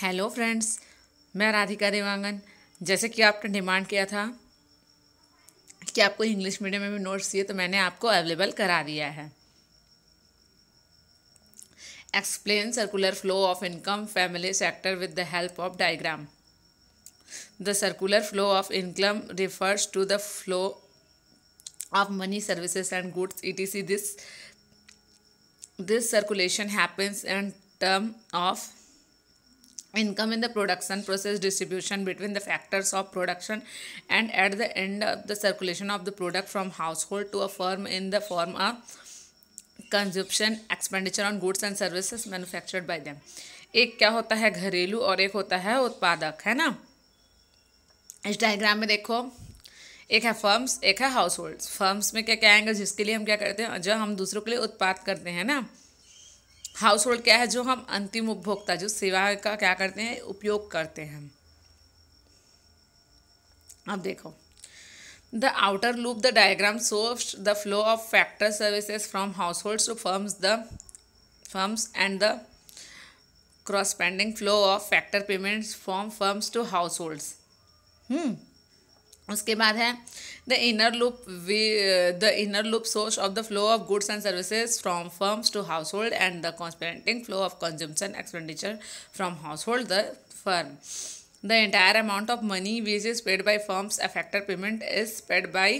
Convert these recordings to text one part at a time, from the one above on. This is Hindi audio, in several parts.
हेलो फ्रेंड्स मैं राधिका देवांगन जैसे कि आपने डिमांड किया था कि आपको इंग्लिश मीडियम में भी नोट्स चाहिए तो मैंने आपको अवेलेबल करा दिया है explain circular flow of income family sector with the help of diagram the circular flow of income refers to the flow of money services and goods it is this this circulation happens and term of income in the production process distribution between the factors of production and at the end of the circulation of the product from household to a firm in the form of consumption expenditure on goods and services manufactured by them एक क्या होता है घरेलू और एक होता है उत्पादक है ना इस डायग्राम में देखो एक है फर्म्स एक है हाउस होल्ड फर्म्स में क्या क्या आएंगे जिसके लिए हम क्या करते हैं जो हम दूसरों के लिए उत्पाद करते हैं ना हाउस होल्ड क्या है जो हम अंतिम उपभोक्ता जो सेवा का क्या करते हैं उपयोग करते हैं अब देखो the outer loop the diagram shows the flow of factor services from household to firms the firms and the pending flow of factor payments from firms to households उसके बाद है the inner loop the inner loop source of the flow of goods and services from firms to household and the corresponding flow of consumption expenditure from household the firm the entire amount of money which is paid by firms affected payment is paid by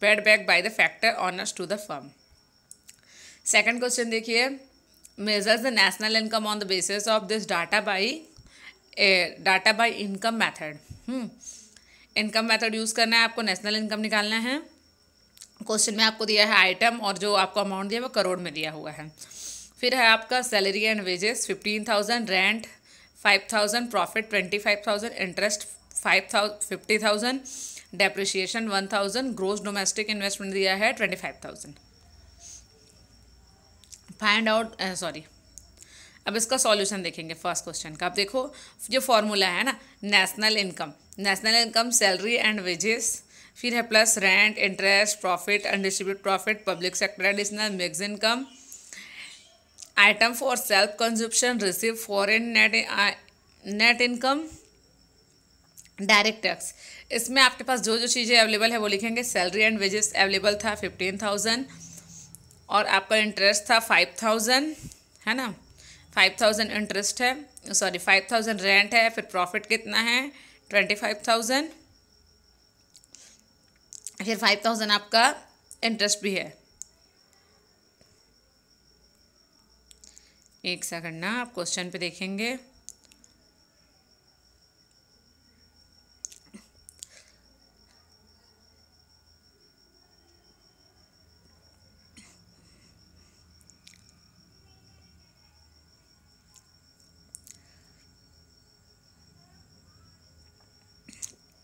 paid back by the factor owners to the firm second question देखिए measures the national income on the basis of this data by data by income method income method use करना है आपको नेशनल इनकम निकालना है क्वेश्चन में आपको दिया है आइटम और जो आपको अमाउंट दिया है वो करोड़ में दिया हुआ है फिर है आपका salary and wages fifteen thousand rent five thousand profit twenty five thousand interest five thousand fifty thousand depreciation one thousand gross domestic investment दिया है twenty five thousand find out sorry अब इसका सॉल्यूशन देखेंगे फर्स्ट क्वेश्चन का अब देखो जो फॉर्मूला है ना national income national income salary and wages फिर है plus rent interest profit undistributed profit public sector additional mix income item for self consumption receive foreign net net income direct tax इसमें आपके पास जो जो चीज़ें अवेलेबल है वो लिखेंगे सैलरी एंड वेजेस अवेलेबल था फिफ्टीन थाउजेंड और आपका इंटरेस्ट था फाइव थाउजेंड है ना फाइव थाउजेंड इंटरेस्ट है सॉरी फाइव थाउजेंड रेंट है फिर प्रॉफिट कितना है ट्वेंटी फाइव थाउजेंड फिर फाइव थाउजेंड आपका इंटरेस्ट भी है एक सेकंड ना आप क्वेश्चन पे देखेंगे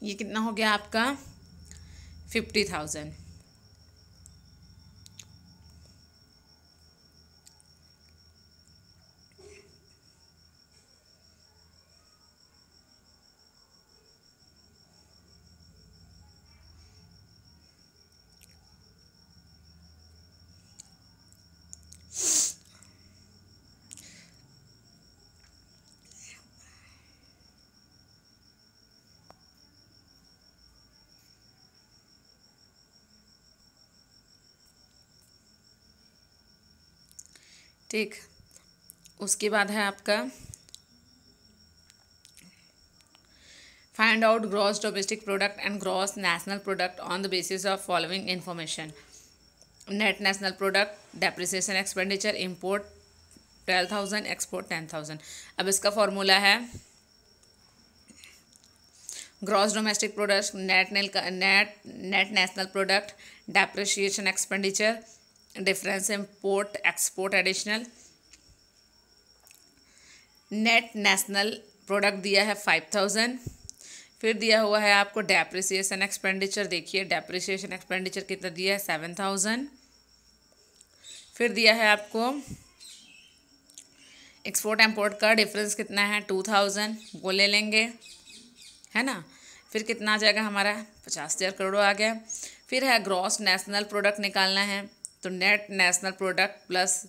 ये कितना हो गया आपका फिफ्टी थाउजेंड ठीक उसके बाद है आपका find out gross domestic product and gross national product on the basis of following information net national product depreciation expenditure import twelve thousand export ten thousand अब इसका फॉर्मूला है gross domestic product net net net national product depreciation expenditure difference import export additional net national product दिया है फाइव थाउजेंड फिर दिया हुआ है आपको डेप्रिसिएशन एक्सपेंडिचर देखिए डेप्रिसिएशन एक्सपेंडिचर कितना दिया है सेवन थाउजेंड फिर दिया है आपको एक्सपोर्ट एम्पोर्ट का डिफरेंस कितना है टू थाउजेंड वो ले लेंगे है ना फिर कितना आ जाएगा हमारा पचास हज़ार करोड़ आ गया फिर है ग्रॉस नेशनल प्रोडक्ट निकालना है तो net national product plus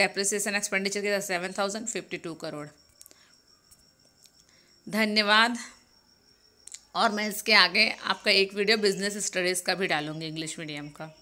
depreciation expenditure कितना seven thousand fifty two crore धन्यवाद और मैं इसके आगे आपका एक वीडियो बिजनेस स्टडीज़ का भी डालूँगी इंग्लिश मीडियम का